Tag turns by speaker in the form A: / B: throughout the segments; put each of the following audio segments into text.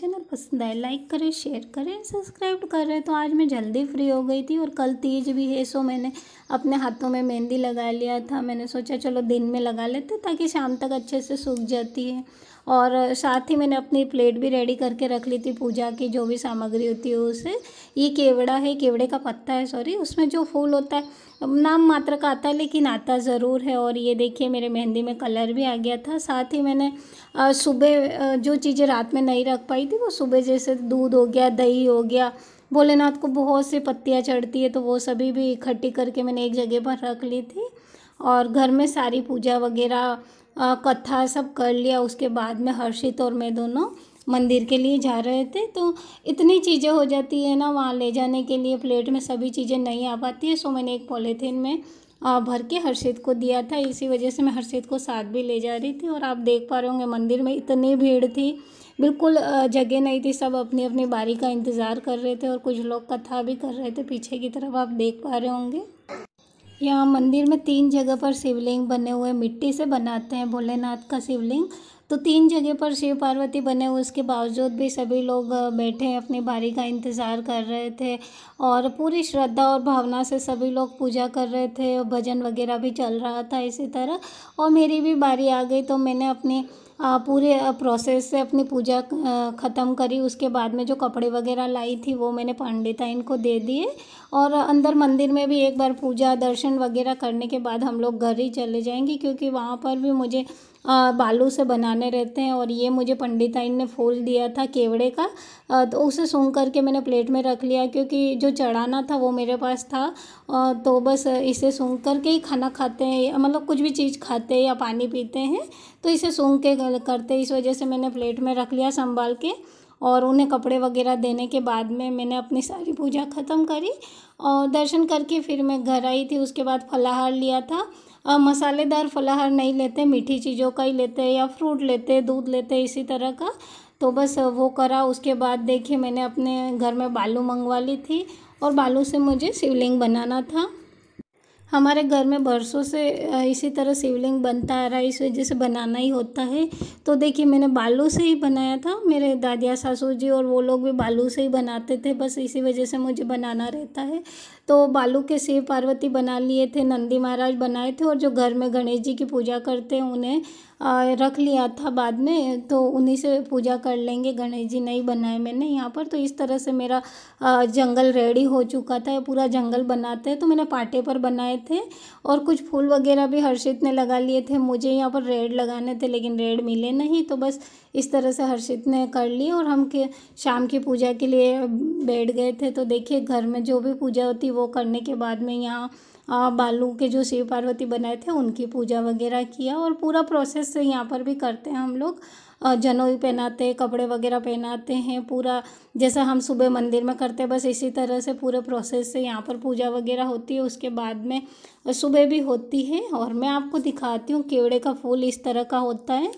A: channel पसंद आए like करें शेयर करें सब्सक्राइब करें तो आज मैं जल्दी फ्री हो गई थी और कल तीज भी है सो मैंने अपने हाथों में मेहंदी लगा लिया था मैंने सोचा चलो दिन में लगा लेते ताकि शाम तक अच्छे से सूख जाती है और साथ ही मैंने अपनी प्लेट भी रेडी करके रख ली थी पूजा की जो भी सामग्री होती है उसे ये केवड़ा है केवड़े का पत्ता है सॉरी उसमें जो फूल होता है नाम मात्र का आता है लेकिन आता ज़रूर है और ये देखिए मेरे मेहंदी में कलर भी आ गया था साथ ही मैंने सुबह जो चीज़ें रात में नहीं रख पाई थी वो सुबह जैसे दूध हो गया दही हो गया भोलेनाथ को बहुत सी पत्तियाँ चढ़ती है तो वो सभी भी इकट्ठी करके मैंने एक जगह पर रख ली थी और घर में सारी पूजा वगैरह कथा सब कर लिया उसके बाद में हर्षित और मैं दोनों मंदिर के लिए जा रहे थे तो इतनी चीज़ें हो जाती है ना वहाँ ले जाने के लिए प्लेट में सभी चीज़ें नहीं आ पाती है सो मैंने एक पॉलीथीन में भर के हर्षित को दिया था इसी वजह से मैं हर्षित को साथ भी ले जा रही थी और आप देख पा रहे होंगे मंदिर में इतनी भीड़ थी बिल्कुल जगह नहीं थी सब अपनी अपनी बारी का इंतज़ार कर रहे थे और कुछ लोग कथा भी कर रहे थे पीछे की तरफ आप देख पा रहे होंगे यहाँ मंदिर में तीन जगह पर शिवलिंग बने हुए मिट्टी से बनाते हैं भोलेनाथ का शिवलिंग तो तीन जगह पर शिव पार्वती बने हुए उसके बावजूद भी सभी लोग बैठे हैं अपनी बारी का इंतज़ार कर रहे थे और पूरी श्रद्धा और भावना से सभी लोग पूजा कर रहे थे भजन वगैरह भी चल रहा था इसी तरह और मेरी भी बारी आ गई तो मैंने अपनी पूरे प्रोसेस से अपनी पूजा ख़त्म करी उसके बाद में जो कपड़े वगैरह लाई थी वो मैंने पंडिताइन को दे दिए और अंदर मंदिर में भी एक बार पूजा दर्शन वगैरह करने के बाद हम लोग घर ही चले जाएंगे क्योंकि वहाँ पर भी मुझे बालू से बनाने रहते हैं और ये मुझे पंडिताइन ने फूल दिया था केवड़े का तो उसे सूंघ करके मैंने प्लेट में रख लिया क्योंकि जो चढ़ाना था वो मेरे पास था तो बस इसे सूंघ करके ही खाना खाते हैं मतलब कुछ भी चीज़ खाते हैं या पानी पीते हैं तो इसे सूंघ के करते इस वजह से मैंने प्लेट में रख लिया संभाल के और उन्हें कपड़े वगैरह देने के बाद में मैंने अपनी सारी पूजा ख़त्म करी और दर्शन करके फिर मैं घर आई थी उसके बाद फलाहार लिया था मसालेदार फलाहार नहीं लेते मीठी चीज़ों का ही लेते या फ्रूट लेते दूध लेते इसी तरह का तो बस वो करा उसके बाद देखिए मैंने अपने घर में बालू मंगवा ली थी और बालू से मुझे शिवलिंग बनाना था हमारे घर में बरसों से इसी तरह शिवलिंग बनता आ रहा है इस वजह से बनाना ही होता है तो देखिए मैंने बालू से ही बनाया था मेरे दादिया सासू जी और वो लोग भी बालू से ही बनाते थे बस इसी वजह से मुझे बनाना रहता है तो बालू के शिव पार्वती बना लिए थे नंदी महाराज बनाए थे और जो घर में गणेश जी की पूजा करते हैं उन्हें रख लिया था बाद में तो उन्हीं से पूजा कर लेंगे गणेश जी नहीं बनाए मैंने यहाँ पर तो इस तरह से मेरा जंगल रेडी हो चुका था पूरा जंगल बनाते हैं तो मैंने पाटे पर बनाए थे और कुछ फूल वगैरह भी हर्षित ने लगा लिए थे मुझे यहाँ पर रेड लगाने थे लेकिन रेड मिले नहीं तो बस इस तरह से हर्षित ने कर लिए और हम के शाम की पूजा के लिए बैठ गए थे तो देखिए घर में जो भी पूजा होती वो करने के बाद में यहाँ बालू के जो शिव पार्वती बनाए थे उनकी पूजा वगैरह किया और पूरा प्रोसेस यहाँ पर भी करते हैं हम लोग जनोई पहनाते हैं कपड़े वगैरह पहनाते हैं पूरा जैसा हम सुबह मंदिर में करते हैं बस इसी तरह से पूरे प्रोसेस से यहाँ पर पूजा वगैरह होती है उसके बाद में सुबह भी होती है और मैं आपको दिखाती हूँ केवड़े का फूल इस तरह का होता है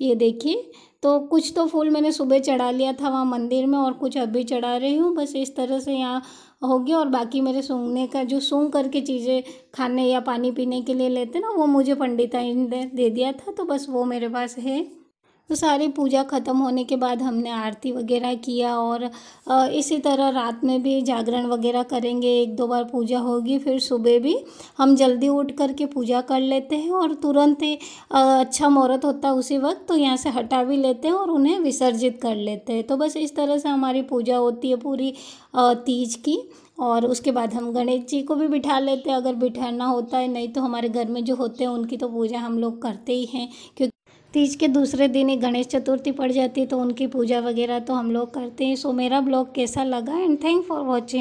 A: ये देखिए तो कुछ तो फूल मैंने सुबह चढ़ा लिया था वहाँ मंदिर में और कुछ अभी चढ़ा रही हूँ बस इस तरह से यहाँ होगी और बाकी मेरे सूंघने का जो सूंघ करके चीज़ें खाने या पानी पीने के लिए लेते ना वो मुझे पंडिताइन ने दे दिया था तो बस वो मेरे पास है तो सारी पूजा ख़त्म होने के बाद हमने आरती वगैरह किया और इसी तरह रात में भी जागरण वगैरह करेंगे एक दो बार पूजा होगी फिर सुबह भी हम जल्दी उठ करके पूजा कर लेते हैं और तुरंत ही अच्छा मुहूर्त होता है उसी वक्त तो यहाँ से हटा भी लेते हैं और उन्हें विसर्जित कर लेते हैं तो बस इस तरह से हमारी पूजा होती है पूरी तीज की और उसके बाद हम गणेश जी को भी बिठा लेते हैं अगर बिठाना होता है नहीं तो हमारे घर में जो होते हैं उनकी तो पूजा हम लोग करते ही हैं क्योंकि तीज के दूसरे दिन ही गणेश चतुर्थी पड़ जाती है तो उनकी पूजा वगैरह तो हम लोग करते हैं सो मेरा ब्लॉग कैसा लगा एंड थैंक फॉर वॉचिंग